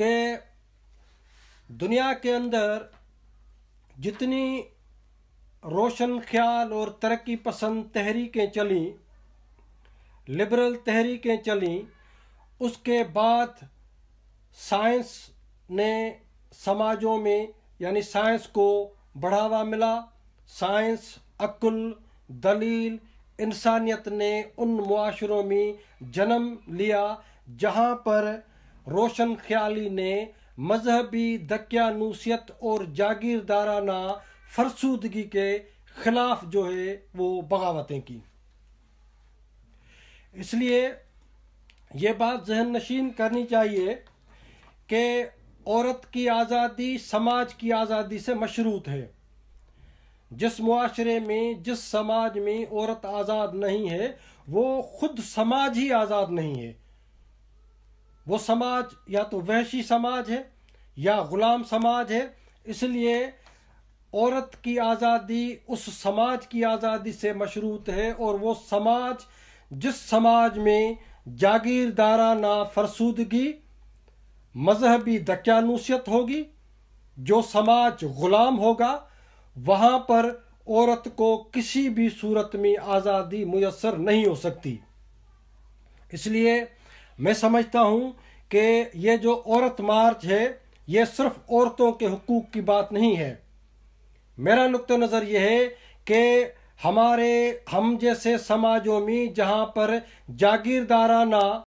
कि दुनिया के अंदर जितनी रोशन ख्याल और तरक्की पसंद तहरीकें चली लिबरल तहरीकें चली उसके बाद साइंस ने समाजों में यानी साइंस को बढ़ावा मिला साइंस अक्ल दलील इंसानियत ने उन मुआशरों में जन्म लिया जहाँ पर रोशन ख्याली ने मजहबी दक्यानूसियत और जागीरदाराना फरसूदगी के खिलाफ जो है वो बगावतें की इसलिए ये बात जहन नशीन करनी चाहिए कि औरत की आज़ादी समाज की आज़ादी से मशरूत है जिस माशरे में जिस समाज में औरत आज़ाद नहीं है वो खुद समाज ही आज़ाद नहीं है वो समाज या तो वहशी समाज है या गुलाम समाज है इसलिए औरत की आज़ादी उस समाज की आज़ादी से मशरूत है और वो समाज जिस समाज में जागीरदाराना फरसूदगी मजहबी दक्यानुसियत होगी जो समाज गुलाम होगा वहाँ पर औरत को किसी भी सूरत में आज़ादी मुयसर नहीं हो सकती इसलिए मैं समझता हूं कि ये जो औरत मार्च है ये सिर्फ औरतों के हकूक़ की बात नहीं है मेरा नुक़ नज़र यह है कि हमारे हम जैसे समाजों में जहां पर जागीरदाराना